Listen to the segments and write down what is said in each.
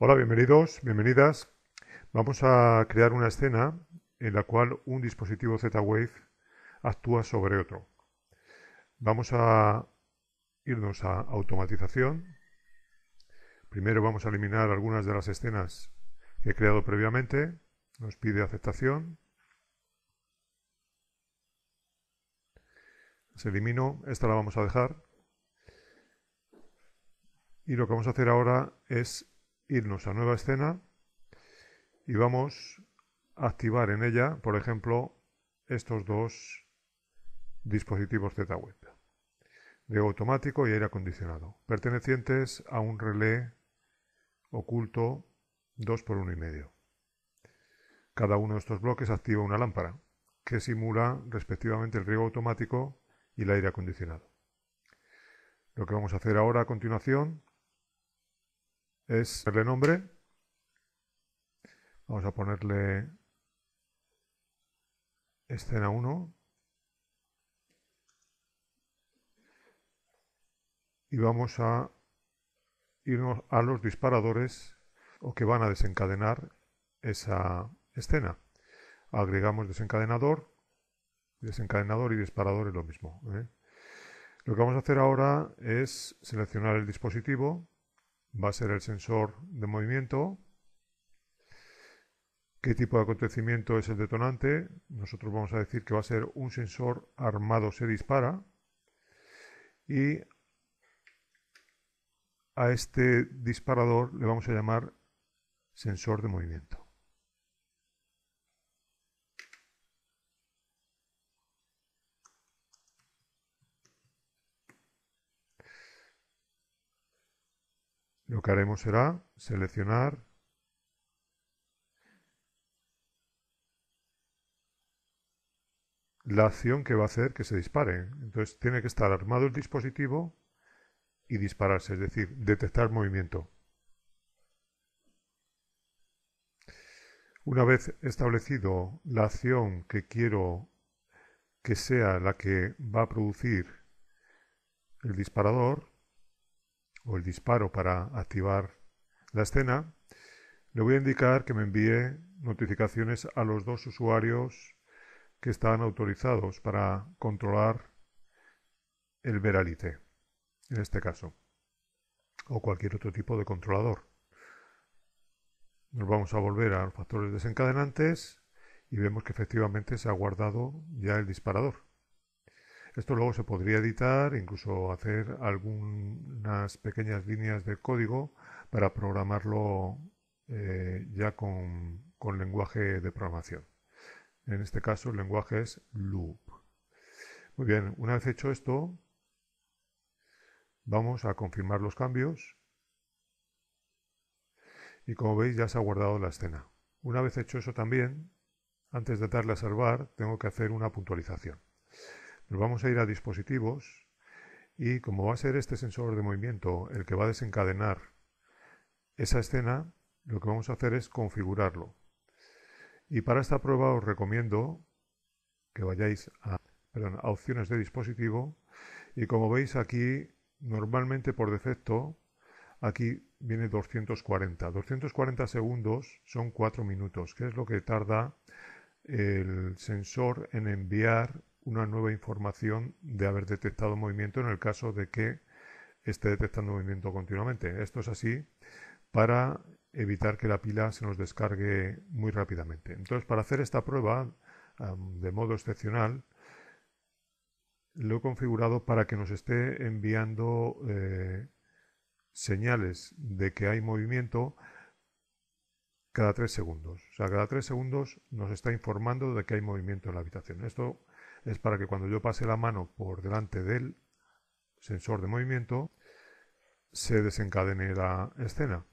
Hola, bienvenidos, bienvenidas. Vamos a crear una escena en la cual un dispositivo Z-Wave actúa sobre otro. Vamos a irnos a automatización. Primero vamos a eliminar algunas de las escenas que he creado previamente. Nos pide aceptación. Se elimino. Esta la vamos a dejar. Y lo que vamos a hacer ahora es irnos a nueva escena y vamos a activar en ella, por ejemplo, estos dos dispositivos Z-Web de automático y aire acondicionado, pertenecientes a un relé oculto 2 x 1,5. Cada uno de estos bloques activa una lámpara que simula respectivamente el riego automático y el aire acondicionado. Lo que vamos a hacer ahora a continuación es ponerle nombre. Vamos a ponerle escena 1. Y vamos a irnos a los disparadores o que van a desencadenar esa escena. Agregamos desencadenador, desencadenador y disparador es lo mismo. ¿eh? Lo que vamos a hacer ahora es seleccionar el dispositivo va a ser el sensor de movimiento, qué tipo de acontecimiento es el detonante. Nosotros vamos a decir que va a ser un sensor armado se dispara y a este disparador le vamos a llamar sensor de movimiento. Lo que haremos será seleccionar la acción que va a hacer que se dispare. Entonces tiene que estar armado el dispositivo y dispararse, es decir, detectar movimiento. Una vez establecido la acción que quiero que sea la que va a producir el disparador, o el disparo para activar la escena, le voy a indicar que me envíe notificaciones a los dos usuarios que están autorizados para controlar el veralite, en este caso, o cualquier otro tipo de controlador. Nos vamos a volver a los factores desencadenantes y vemos que efectivamente se ha guardado ya el disparador. Esto luego se podría editar, incluso hacer algunas pequeñas líneas de código para programarlo eh, ya con, lenguaje de programación. En este caso el lenguaje es loop. Muy bien, una vez hecho esto, vamos a confirmar los cambios. Y como veis ya se ha guardado la escena. Una vez hecho eso también, antes de darle a salvar, tengo que hacer una puntualización. Nos vamos a ir a dispositivos y como va a ser este sensor de movimiento el que va a desencadenar esa escena, lo que vamos a hacer es configurarlo. Y para esta prueba os recomiendo que vayáis a, opciones de dispositivo y como veis aquí normalmente por defecto aquí viene 240. 240 segundos son 4 minutos, que es lo que tarda el sensor en enviar una nueva información de haber detectado movimiento en el caso de que esté detectando movimiento continuamente. Esto es así para evitar que la pila se nos descargue muy rápidamente. Entonces, para hacer esta prueba de modo excepcional, lo he configurado para que nos esté enviando eh, señales de que hay movimiento cada tres segundos. O sea, cada tres segundos nos está informando de que hay movimiento en la habitación. Esto es para que cuando yo pase la mano por delante del sensor de movimiento se desencadene la escena.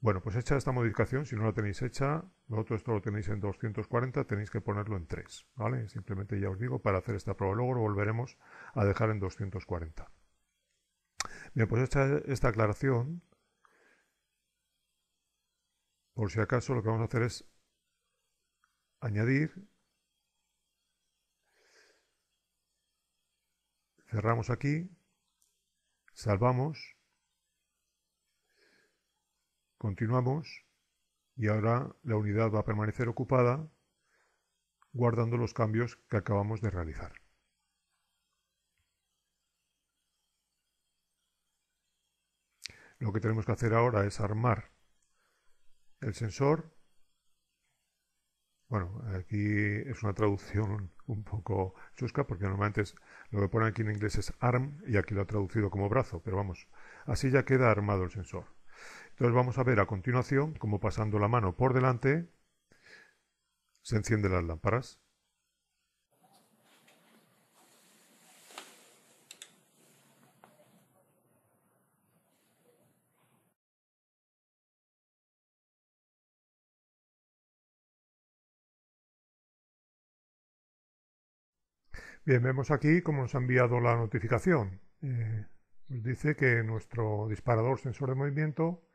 Bueno, pues hecha esta modificación, si no la tenéis hecha, vosotros esto lo tenéis en 240, tenéis que ponerlo en 3, ¿vale? Simplemente ya os digo, para hacer esta prueba luego lo volveremos a dejar en 240. Bien, pues hecha esta aclaración, por si acaso lo que vamos a hacer es añadir Cerramos aquí. Salvamos. Continuamos. Y ahora la unidad va a permanecer ocupada guardando los cambios que acabamos de realizar. Lo que tenemos que hacer ahora es armar el sensor bueno, aquí es una traducción un poco chusca porque normalmente lo que ponen aquí en inglés es arm y aquí lo ha traducido como brazo, pero vamos, así ya queda armado el sensor. Entonces vamos a ver a continuación cómo pasando la mano por delante se encienden las lámparas. Bien, vemos aquí cómo nos ha enviado la notificación. Eh, nos dice que nuestro disparador sensor de movimiento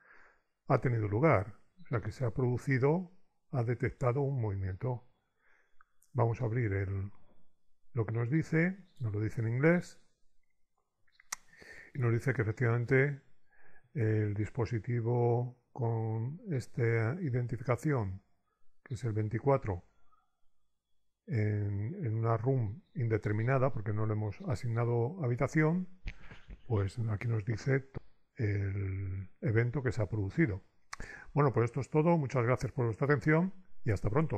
ha tenido lugar, o sea que se ha producido, ha detectado un movimiento. Vamos a abrir el, lo que nos dice, nos lo dice en inglés, y nos dice que efectivamente el dispositivo con esta identificación, que es el 24, en, una room indeterminada, porque no le hemos asignado habitación, pues aquí nos dice el evento que se ha producido. Bueno, pues esto es todo. Muchas gracias por vuestra atención y hasta pronto.